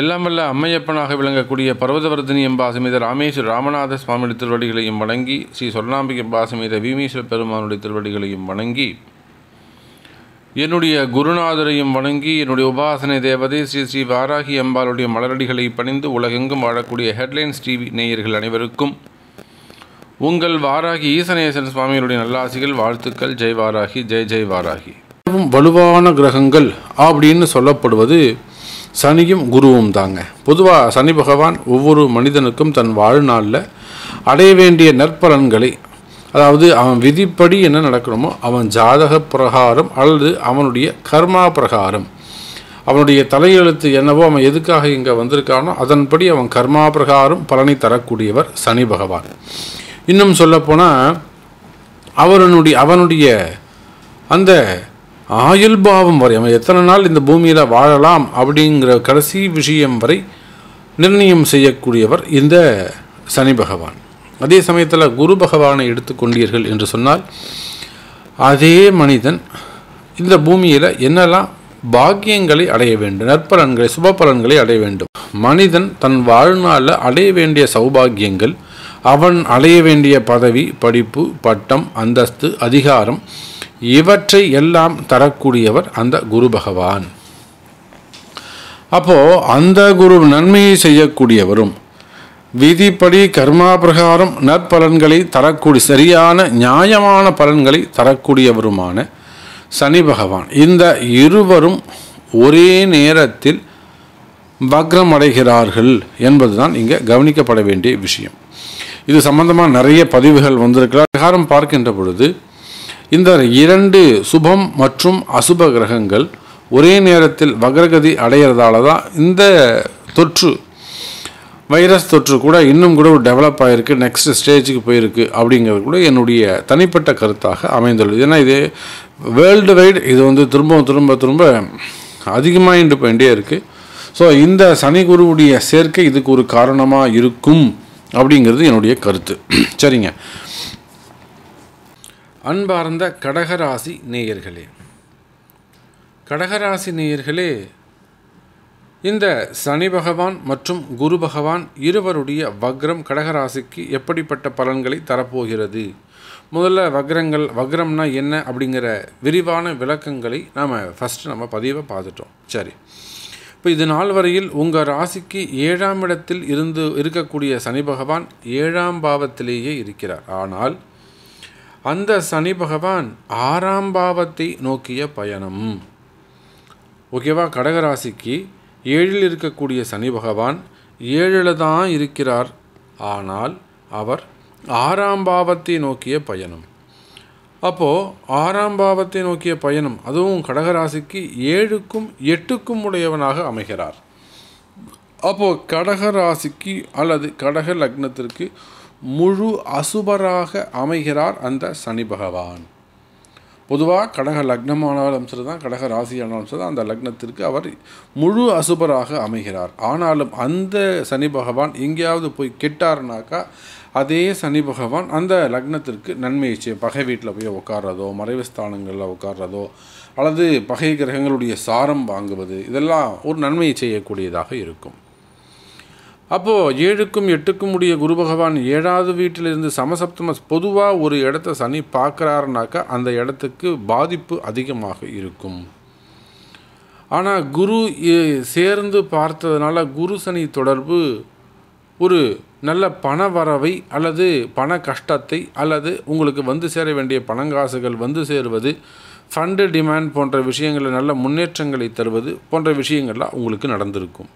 எல்லாம் அம்மையப்பனாக விளங்கக்கூடிய பர்வதவர்தினி எம்பாசமேத ராமேஸ்வர ராமநாத சுவாமியுடைய திருவடிகளையும் வணங்கி ஸ்ரீ சொல்லாம்பிகை எம்பாசமேத பீமேஸ்வர பெருமானுடைய திருவடிகளையும் வணங்கி என்னுடைய குருநாதரையும் வணங்கி என்னுடைய உபாசனை தேவதை ஸ்ரீ ஸ்ரீ வாராகி அம்பாளுடைய மலரடிகளை பணிந்து உலகெங்கும் வாழக்கூடிய ஹெட்லைன்ஸ் டிவி நேயர்கள் அனைவருக்கும் உங்கள் வாராகி ஈசனேசன் சுவாமியுடைய நல்லாசிகள் வாழ்த்துக்கள் ஜெய் வாராகி ஜெய் ஜெய் வாராகி வலுவான கிரகங்கள் அப்படின்னு சொல்லப்படுவது சனியும் குருவும் தாங்க பொதுவாக சனி பகவான் ஒவ்வொரு மனிதனுக்கும் தன் வாழ்நாளில் அடைய வேண்டிய நற்பலன்களை அதாவது அவன் விதிப்படி என்ன நடக்கணுமோ அவன் ஜாதக பிரகாரம் அல்லது அவனுடைய கர்மா பிரகாரம் அவனுடைய தலையெழுத்து என்னவோ அவன் எதுக்காக இங்கே வந்திருக்கானோ அதன்படி அவன் கர்மா பிரகாரம் பலனை தரக்கூடியவர் சனி பகவான் இன்னும் சொல்லப்போனால் அவனுடைய அவனுடைய அந்த ஆயுள் பாவம் வரை அவன் எத்தனை நாள் இந்த பூமியில் வாழலாம் அப்படிங்கிற கடைசி விஷயம் வரை நிர்ணயம் செய்யக்கூடியவர் இந்த சனி பகவான் அதே சமயத்தில் குரு பகவானை எடுத்துக்கொண்டீர்கள் என்று சொன்னால் அதே மனிதன் இந்த பூமியில் என்னெல்லாம் பாக்கியங்களை அடைய வேண்டும் நற்பலன்களை சுப பலன்களை அடைய வேண்டும் மனிதன் தன் வாழ்நாளில் அடைய வேண்டிய சௌபாகியங்கள் அவன் அடைய வேண்டிய பதவி படிப்பு பட்டம் அந்தஸ்து அதிகாரம் இவற்றை எல்லாம் தரக்கூடியவர் அந்த குரு பகவான் அப்போ அந்த குரு நன்மையை செய்யக்கூடியவரும் விதிப்படி கர்மா பிரகாரம் நற்பலன்களை தரக்கூடிய சரியான நியாயமான பலன்களை தரக்கூடியவருமான சனி பகவான் இந்த இருவரும் ஒரே நேரத்தில் வக்ரம் அடைகிறார்கள் என்பதுதான் இங்கே கவனிக்கப்பட வேண்டிய விஷயம் இது சம்பந்தமாக நிறைய பதிவுகள் வந்திருக்கிறார் பிரகாரம் பார்க்கின்ற பொழுது இந்த இரண்டு சுபம் மற்றும் அசுப கிரகங்கள் ஒரே நேரத்தில் வக்ரகதி அடையிறதால தான் இந்த தொற்று வைரஸ் தொற்று கூட இன்னும் கூட ஒரு டெவலப் ஆகிருக்கு நெக்ஸ்ட் ஸ்டேஜுக்கு போயிருக்கு அப்படிங்கிறது கூட என்னுடைய தனிப்பட்ட கருத்தாக அமைந்துள்ளது ஏன்னா இது வேர்ல்டு வைடு இது வந்து திரும்ப திரும்ப திரும்ப இண்டு போயிட்டே இருக்குது ஸோ இந்த சனி குருவுடைய சேர்க்கை இதுக்கு ஒரு காரணமாக இருக்கும் அப்படிங்கிறது என்னுடைய கருத்து சரிங்க அன்பார்ந்த கடகராசி நேயர்களே கடகராசி நேயர்களே இந்த சனி பகவான் மற்றும் குரு பகவான் இருவருடைய வக்ரம் கடகராசிக்கு எப்படிப்பட்ட பலன்களை தரப்போகிறது முதல்ல வக்ரங்கள் வக்ரம்னா என்ன அப்படிங்கிற விரிவான விளக்கங்களை நாம் ஃபஸ்ட்டு நம்ம பதிவை பார்த்துட்டோம் சரி இப்போ இது நாள் வரையில் உங்கள் ராசிக்கு ஏழாம் இடத்தில் இருந்து இருக்கக்கூடிய சனி பகவான் ஏழாம் பாவத்திலேயே இருக்கிறார் ஆனால் அந்த சனி பகவான் ஆறாம் பாவத்தை நோக்கிய பயணம் ஓகேவா கடகராசிக்கு ஏழில் இருக்கக்கூடிய சனி பகவான் ஏழில் தான் இருக்கிறார் ஆனால் அவர் ஆறாம் பாவத்தை நோக்கிய பயணம் அப்போது ஆறாம் பாவத்தை நோக்கிய பயணம் அதுவும் கடகராசிக்கு ஏழுக்கும் எட்டுக்கும் உடையவனாக அமைகிறார் அப்போது கடகராசிக்கு அல்லது கடக லக்னத்திற்கு முழு அசுபராக அமைகிறார் அந்த சனி பகவான் பொதுவாக கடக லக்னமானாலும் சரி தான் கடக ராசியானாலும் சரி அந்த லக்னத்திற்கு அவர் முழு அசுபராக அமைகிறார் ஆனாலும் அந்த சனி பகவான் எங்கேயாவது போய் கெட்டார்னாக்கா அதே சனி பகவான் அந்த லக்னத்திற்கு நன்மையை பகை வீட்டில் போய் உட்கார்றதோ மறைவு ஸ்தானங்களில் உட்கார்றதோ அல்லது பகை கிரகங்களுடைய சாரம் வாங்குவது இதெல்லாம் ஒரு நன்மையை செய்யக்கூடியதாக இருக்கும் அப்போது ஏழுக்கும் எட்டுக்கும் உடைய குரு பகவான் ஏழாவது வீட்டிலிருந்து சமசப்தம பொதுவாக ஒரு இடத்த சனி பார்க்குறாருனாக்கா அந்த இடத்துக்கு பாதிப்பு அதிகமாக இருக்கும் ஆனால் குரு சேர்ந்து பார்த்ததுனால குரு சனி தொடர்பு ஒரு நல்ல பண வரவை அல்லது பண கஷ்டத்தை அல்லது உங்களுக்கு வந்து சேர வேண்டிய பணங்காசுகள் வந்து சேருவது ஃபண்டு டிமாண்ட் போன்ற விஷயங்களில் நல்ல முன்னேற்றங்களை தருவது போன்ற விஷயங்கள்லாம் உங்களுக்கு நடந்திருக்கும்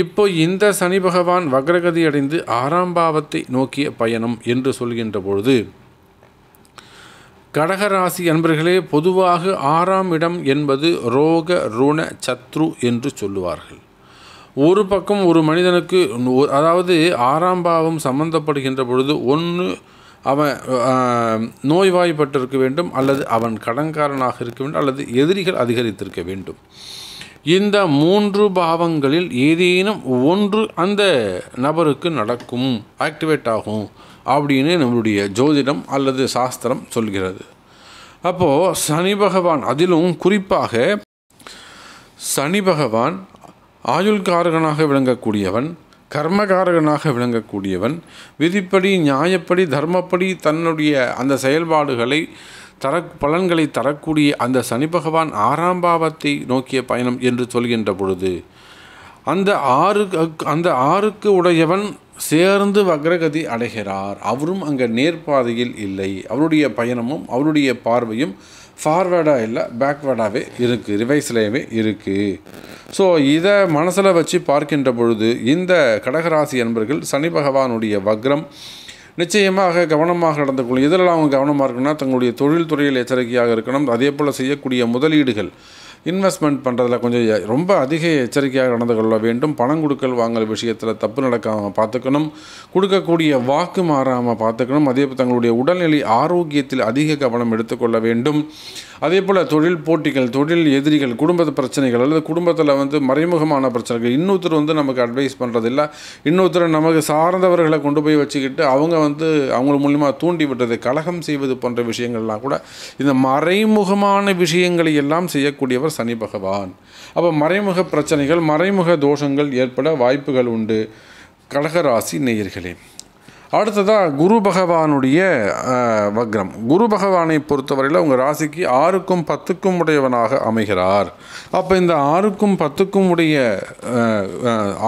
இப்போ இந்த சனி பகவான் வக்ரகதி அடைந்து ஆறாம் பாவத்தை நோக்கிய பயணம் என்று சொல்கின்ற பொழுது கடகராசி அன்பர்களே பொதுவாக ஆறாம் இடம் என்பது ரோக ருண சத்ரு என்று சொல்லுவார்கள் ஒரு பக்கம் ஒரு மனிதனுக்கு அதாவது ஆறாம் பாவம் சம்பந்தப்படுகின்ற பொழுது ஒன்று அவன் நோய்வாய்ப்பட்டிருக்க வேண்டும் அல்லது அவன் கடன்காரனாக இருக்க வேண்டும் அல்லது எதிரிகள் அதிகரித்திருக்க வேண்டும் இந்த மூன்று பாவங்களில் ஏதேனும் ஒன்று அந்த நபருக்கு நடக்கும் ஆக்டிவேட் ஆகும் அப்படின்னு நம்மளுடைய ஜோதிடம் அல்லது சாஸ்திரம் சொல்கிறது அப்போது சனி பகவான் அதிலும் குறிப்பாக சனி பகவான் ஆயுள்காரகனாக விளங்கக்கூடியவன் கர்மகாரகனாக விளங்கக்கூடியவன் விதிப்படி நியாயப்படி தர்மப்படி தன்னுடைய அந்த செயல்பாடுகளை தர பலன்களை தரக்கூடிய அந்த சனி பகவான் ஆறாம் பாவத்தை நோக்கிய பயணம் என்று சொல்கின்ற பொழுது அந்த ஆறு அந்த ஆறுக்கு உடையவன் சேர்ந்து வக்ரகதி அடைகிறார் அவரும் அங்கே நேர்பாதையில் இல்லை அவருடைய பயணமும் அவருடைய பார்வையும் ஃபார்வேர்டாக இல்லை பேக்வேர்டாகவே இருக்குது ரிவைஸ்லேயுமே இருக்குது ஸோ இதை மனசில் வச்சு பார்க்கின்ற பொழுது இந்த கடகராசி என்பர்கள் சனி பகவானுடைய வக்ரம் நிச்சயமாக கவனமாக நடந்து கொள்ளும் இதெல்லாம் அவங்க கவனமாக இருக்குன்னா தங்களுடைய தொழில் துறையில் எச்சரிக்கையாக இருக்கணும் அதே போல் செய்யக்கூடிய முதலீடுகள் இன்வெஸ்ட்மெண்ட் பண்ணுறதுல கொஞ்சம் ரொம்ப அதிக எச்சரிக்கையாக நடந்து கொள்ள வேண்டும் பணம் கொடுக்கல் வாங்கல் விஷயத்தில் தப்பு நடக்காமல் பார்த்துக்கணும் கொடுக்கக்கூடிய வாக்கு மாறாமல் பார்த்துக்கணும் அதே போல் தங்களுடைய உடல்நிலை ஆரோக்கியத்தில் அதிக கவனம் எடுத்துக்கொள்ள வேண்டும் அதே போல் தொழில் போட்டிகள் தொழில் எதிரிகள் குடும்ப பிரச்சனைகள் அல்லது குடும்பத்தில் வந்து மறைமுகமான பிரச்சனைகள் இன்னொருத்தர் வந்து நமக்கு அட்வைஸ் பண்ணுறதில்ல இன்னொருத்தர் நமக்கு சார்ந்தவர்களை கொண்டு போய் வச்சுக்கிட்டு அவங்க வந்து அவங்க மூலிமா தூண்டி விட்டது கலகம் செய்வது போன்ற விஷயங்கள்லாம் கூட இந்த மறைமுகமான விஷயங்களை எல்லாம் செய்யக்கூடியவர் பார்க்கின்ற சனி பகவான் அப்போ மறைமுக பிரச்சனைகள் மறைமுக தோஷங்கள் ஏற்பட வாய்ப்புகள் உண்டு கடகராசி நேயர்களே அடுத்ததாக குரு பகவானுடைய வக்ரம் குரு பகவானை பொறுத்தவரையில் உங்கள் ராசிக்கு ஆறுக்கும் பத்துக்கும் உடையவனாக அமைகிறார் அப்போ இந்த ஆறுக்கும் பத்துக்கும் உடைய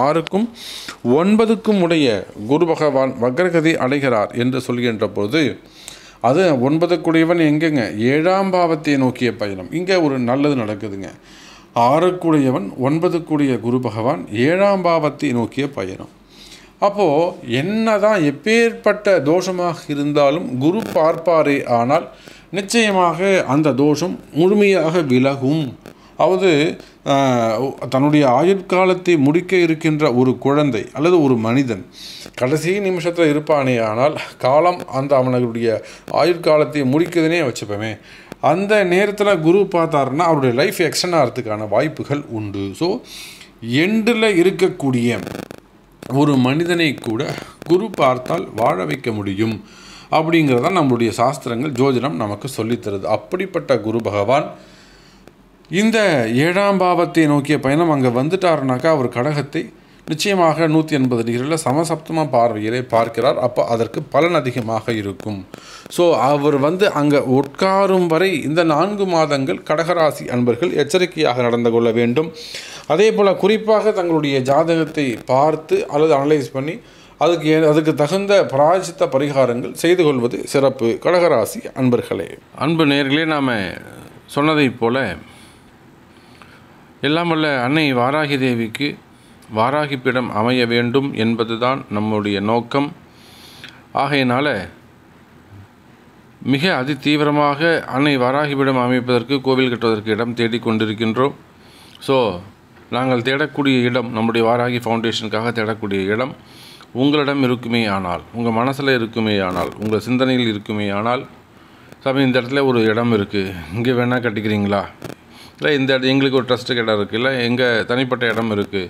ஆறுக்கும் ஒன்பதுக்கும் உடைய குரு பகவான் வக்ரகதி அடைகிறார் என்று சொல்கின்ற போது அது ஒன்பது குடையவன் எங்கேங்க ஏழாம் பாவத்தை நோக்கிய பயணம் இங்கே ஒரு நல்லது நடக்குதுங்க ஆறுக்குடையவன் ஒன்பது கூடிய குரு பகவான் ஏழாம் பாவத்தை நோக்கிய பயணம் அப்போது என்ன தான் எப்பேற்பட்ட தோஷமாக இருந்தாலும் குரு பார்ப்பாரே ஆனால் நிச்சயமாக அந்த தோஷம் முழுமையாக விலகும் அவது தன்னுடைய ஆயுட்காலத்தை முடிக்க இருக்கின்ற ஒரு குழந்தை அல்லது ஒரு மனிதன் கடைசி நிமிஷத்தில் இருப்பானே ஆனால் காலம் அந்த அவனுடைய ஆயுட்காலத்தை முடிக்கிறதுனே வச்சுப்போமே அந்த நேரத்தில் குரு பார்த்தாருன்னா அவருடைய லைஃப் எக்ஸ்டன் ஆகிறதுக்கான வாய்ப்புகள் உண்டு ஸோ எண்டில் இருக்கக்கூடிய ஒரு மனிதனை கூட குரு பார்த்தால் வாழ வைக்க முடியும் அப்படிங்கிறதான் நம்மளுடைய சாஸ்திரங்கள் ஜோதிடம் நமக்கு சொல்லித்தருது அப்படிப்பட்ட குரு பகவான் இந்த ஏழாம் பாவத்தை நோக்கிய பயணம் அங்கே வந்துட்டாருனாக்கா அவர் கடகத்தை நிச்சயமாக நூற்றி எண்பது டிகிரியில் சமசப்தமாக பார்வையிலே பார்க்கிறார் அப்போ அதற்கு பலன் அதிகமாக இருக்கும் ஸோ அவர் வந்து அங்கே உட்காரும் வரை இந்த நான்கு மாதங்கள் கடகராசி அன்பர்கள் எச்சரிக்கையாக நடந்து கொள்ள வேண்டும் அதே போல் குறிப்பாக தங்களுடைய ஜாதகத்தை பார்த்து அல்லது அனலைஸ் பண்ணி அதுக்கு அதுக்கு தகுந்த பராஜித்த பரிகாரங்கள் செய்து கொள்வது சிறப்பு கடகராசி அன்பர்களே அன்பு நேர்களே நாம் சொன்னதைப் போல எல்லாம் வல்ல அன்னை வாராகி தேவிக்கு வாராகிப்பிடம் அமைய வேண்டும் என்பதுதான் நம்முடைய நோக்கம் ஆகையினால் மிக அதி தீவிரமாக அன்னை வாராகிப்பிடம் அமைப்பதற்கு கோவில் கட்டுவதற்கு இடம் தேடிக்கொண்டிருக்கின்றோம் ஸோ நாங்கள் தேடக்கூடிய இடம் நம்முடைய வாராகி ஃபவுண்டேஷனுக்காக தேடக்கூடிய இடம் உங்களிடம் இருக்குமே ஆனால் உங்கள் மனசில் இருக்குமே ஆனால் உங்கள் சிந்தனையில் இருக்குமே ஆனால் சாமி இந்த இடத்துல ஒரு இடம் இருக்குது இங்கே வேணால் கட்டிக்கிறீங்களா இல்லை இந்த இடம் எங்களுக்கு ஒரு ட்ரஸ்ட்டு இடம் இருக்குது இல்லை எங்கள் தனிப்பட்ட இடம் இருக்குது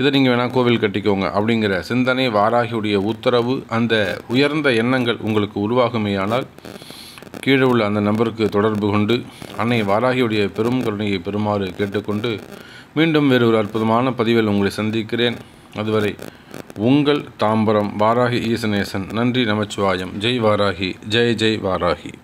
இதை நீங்கள் வேணால் கோவில் கட்டிக்கோங்க அப்படிங்கிற சிந்தனை வாராகியுடைய உத்தரவு அந்த உயர்ந்த எண்ணங்கள் உங்களுக்கு ஆனால் கீழே உள்ள அந்த நபருக்கு தொடர்பு கொண்டு அன்னை வாராகியுடைய பெரும் கருணையை பெறுமாறு கேட்டுக்கொண்டு மீண்டும் வேறு ஒரு அற்புதமான பதிவில் உங்களை சந்திக்கிறேன் அதுவரை உங்கள் தாம்பரம் வாராகி ஈசநேசன் நன்றி நமச்சிவாயம் ஜெய் வாராகி ஜெய் ஜெய் வாராகி